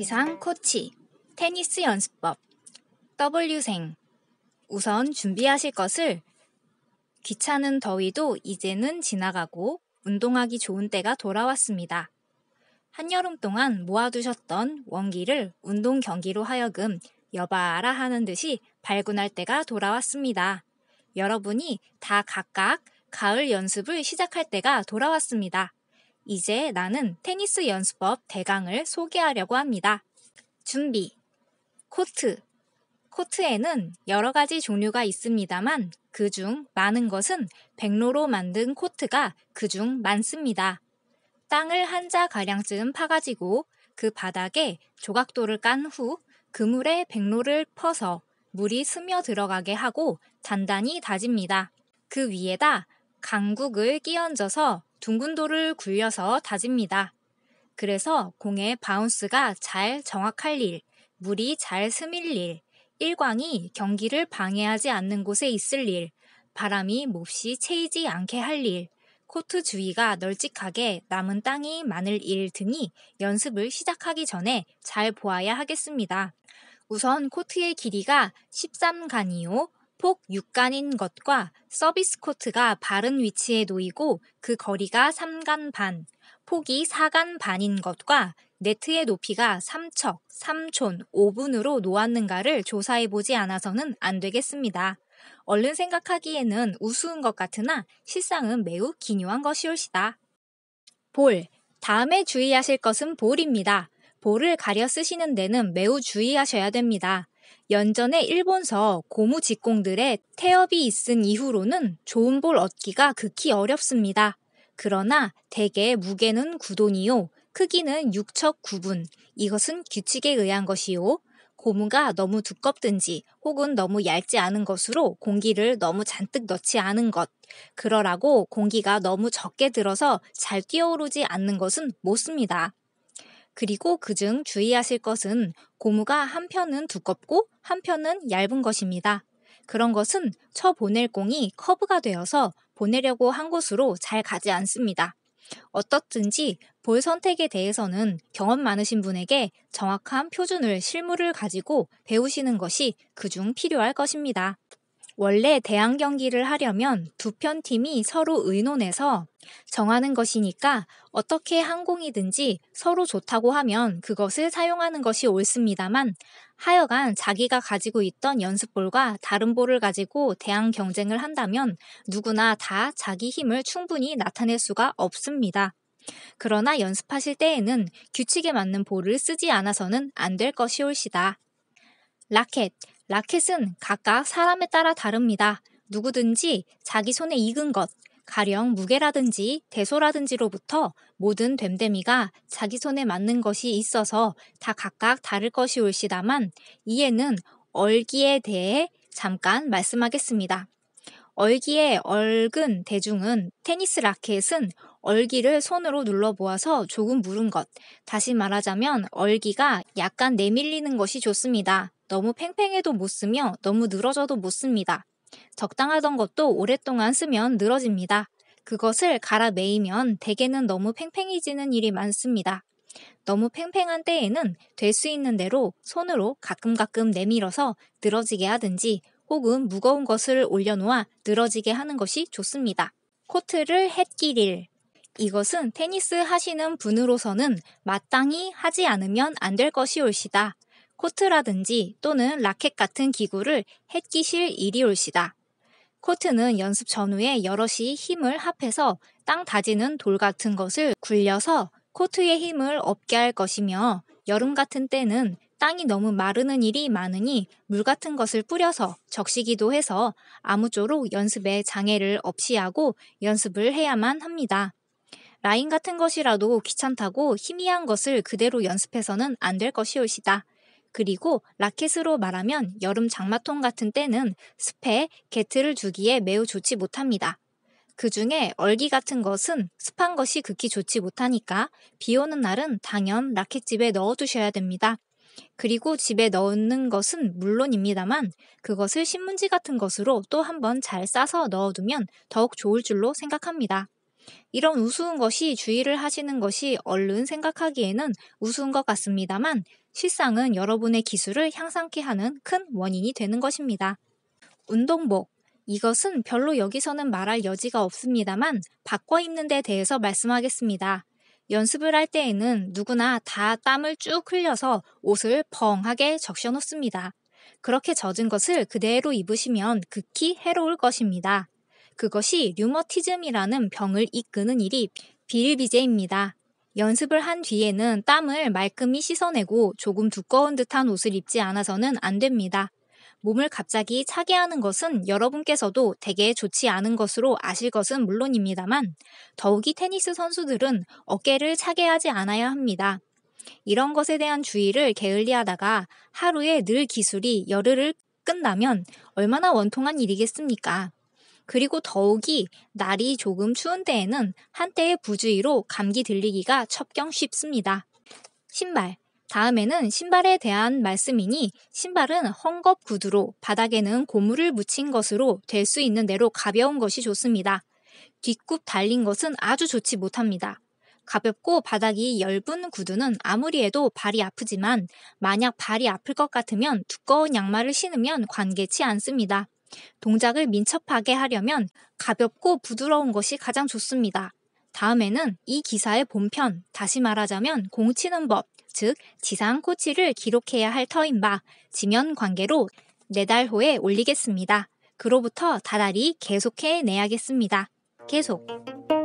기상 코치, 테니스 연습법, W생. 우선 준비하실 것을 귀찮은 더위도 이제는 지나가고 운동하기 좋은 때가 돌아왔습니다. 한여름 동안 모아두셨던 원기를 운동 경기로 하여금 여봐라 하는 듯이 발군할 때가 돌아왔습니다. 여러분이 다 각각 가을 연습을 시작할 때가 돌아왔습니다. 이제 나는 테니스 연습법 대강을 소개하려고 합니다. 준비. 코트. 코트에는 여러 가지 종류가 있습니다만 그 중 많은 것은 백로로 만든 코트가 그 중 많습니다. 땅을 한 자가량쯤 파가지고 그 바닥에 조각돌을 깐 후 그물에 백로를 퍼서 물이 스며 들어가게 하고 단단히 다집니다. 그 위에다 강국을 끼얹어서 둥근 돌을 굴려서 다집니다. 그래서 공의 바운스가 잘 정확할 일, 물이 잘 스밀 일, 일광이 경기를 방해하지 않는 곳에 있을 일, 바람이 몹시 채이지 않게 할 일, 코트 주위가 널찍하게 남은 땅이 많을 일 등이 연습을 시작하기 전에 잘 보아야 하겠습니다. 우선 코트의 길이가 13간이요, 폭 6간인 것과 서비스 코트가 바른 위치에 놓이고 그 거리가 3간 반, 폭이 4간 반인 것과 네트의 높이가 3척, 3촌, 5분으로 놓았는가를 조사해보지 않아서는 안 되겠습니다. 얼른 생각하기에는 우스운 것 같으나 실상은 매우 기묘한 것이올시다. 볼. 다음에 주의하실 것은 볼입니다. 볼을 가려 쓰시는 데는 매우 주의하셔야 됩니다. 연전에 일본서 고무 직공들의 태엽이 있은 이후로는 좋은 볼 얻기가 극히 어렵습니다. 그러나 대개 무게는 9돈이요, 크기는 6척 9분. 이것은 규칙에 의한 것이요. 고무가 너무 두껍든지 혹은 너무 얇지 않은 것으로 공기를 너무 잔뜩 넣지 않은 것. 그러라고 공기가 너무 적게 들어서 잘 뛰어오르지 않는 것은 못습니다 그리고 그중 주의하실 것은 고무가 한편은 두껍고 한편은 얇은 것입니다. 그런 것은 쳐 보낼 공이 커브가 되어서 보내려고 한 곳으로 잘 가지 않습니다. 어떻든지 볼 선택에 대해서는 경험 많으신 분에게 정확한 표준을 실물을 가지고 배우시는 것이 그중 필요할 것입니다. 원래 대항 경기를 하려면 두 편 팀이 서로 의논해서 정하는 것이니까 어떻게 항공이든지 서로 좋다고 하면 그것을 사용하는 것이 옳습니다만 하여간 자기가 가지고 있던 연습볼과 다른 볼을 가지고 대항 경쟁을 한다면 누구나 다 자기 힘을 충분히 나타낼 수가 없습니다. 그러나 연습하실 때에는 규칙에 맞는 볼을 쓰지 않아서는 안 될것이옳시다 라켓. 라켓은 각각 사람에 따라 다릅니다. 누구든지 자기 손에 익은 것, 가령 무게라든지 대소라든지로부터 모든 됨됨이가 자기 손에 맞는 것이 있어서 다 각각 다를 것이 올시다만 이에는 얼기에 대해 잠깐 말씀하겠습니다. 얼기의 얼근 대중은 테니스 라켓은 얼기를 손으로 눌러 보아서 조금 무른 것. 다시 말하자면 얼기가 약간 내밀리는 것이 좋습니다. 너무 팽팽해도 못 쓰며 너무 늘어져도 못 씁니다. 적당하던 것도 오랫동안 쓰면 늘어집니다. 그것을 갈아 매이면 대개는 너무 팽팽해지는 일이 많습니다. 너무 팽팽한 때에는 될 수 있는 대로 손으로 가끔가끔 내밀어서 늘어지게 하든지 혹은 무거운 것을 올려놓아 늘어지게 하는 것이 좋습니다. 코트를 햇기릴 이것은 테니스 하시는 분으로서는 마땅히 하지 않으면 안 될 것이 옳시다. 코트라든지 또는 라켓 같은 기구를 햇기실 일 이리올시다. 코트는 연습 전후에 여럿이 힘을 합해서 땅 다지는 돌 같은 것을 굴려서 코트의 힘을 없게 할 것이며 여름 같은 때는 땅이 너무 마르는 일이 많으니 물 같은 것을 뿌려서 적시기도 해서 아무쪼록 연습에 장애를 없이 하고 연습을 해야만 합니다. 라인 같은 것이라도 귀찮다고 희미한 것을 그대로 연습해서는 안될것이옳시다 그리고 라켓으로 말하면 여름 장마통 같은 때는 습에 게트를 주기에 매우 좋지 못합니다. 그 중에 얼기 같은 것은 습한 것이 극히 좋지 못하니까 비 오는 날은 당연 라켓집에 넣어두셔야 됩니다. 그리고 집에 넣는 것은 물론입니다만 그것을 신문지 같은 것으로 또 한번 잘 싸서 넣어두면 더욱 좋을 줄로 생각합니다. 이런 우스운 것이 주의를 하시는 것이 얼른 생각하기에는 우스운 것 같습니다만 실상은 여러분의 기술을 향상케 하는 큰 원인이 되는 것입니다. 운동복. 이것은 별로 여기서는 말할 여지가 없습니다만 바꿔 입는 데 대해서 말씀하겠습니다. 연습을 할 때에는 누구나 다 땀을 쭉 흘려서 옷을 펑하게 적셔놓습니다. 그렇게 젖은 것을 그대로 입으시면 극히 해로울 것입니다. 그것이 류머티즘이라는 병을 이끄는 일이 비일비재입니다. 연습을 한 뒤에는 땀을 말끔히 씻어내고 조금 두꺼운 듯한 옷을 입지 않아서는 안 됩니다. 몸을 갑자기 차게 하는 것은 여러분께서도 되게 좋지 않은 것으로 아실 것은 물론입니다만 더욱이 테니스 선수들은 어깨를 차게 하지 않아야 합니다. 이런 것에 대한 주의를 게을리하다가 하루에 늘 기술이 열흘을 끝나면 얼마나 원통한 일이겠습니까? 그리고 더욱이 날이 조금 추운 때에는 한때의 부주의로 감기 들리기가 첩경 쉽습니다. 신발. 다음에는 신발에 대한 말씀이니 신발은 헝겊 구두로 바닥에는 고무를 묻힌 것으로 될 수 있는 대로 가벼운 것이 좋습니다. 뒷굽 달린 것은 아주 좋지 못합니다. 가볍고 바닥이 얇은 구두는 아무리 해도 발이 아프지만 만약 발이 아플 것 같으면 두꺼운 양말을 신으면 관계치 않습니다. 동작을 민첩하게 하려면 가볍고 부드러운 것이 가장 좋습니다. 다음에는 이 기사의 본편, 다시 말하자면 공치는 법, 즉 지상 코치를 기록해야 할 터인 바 지면 관계로 네달 후에 올리겠습니다. 그로부터 다달이 계속해 내야겠습니다. 계속.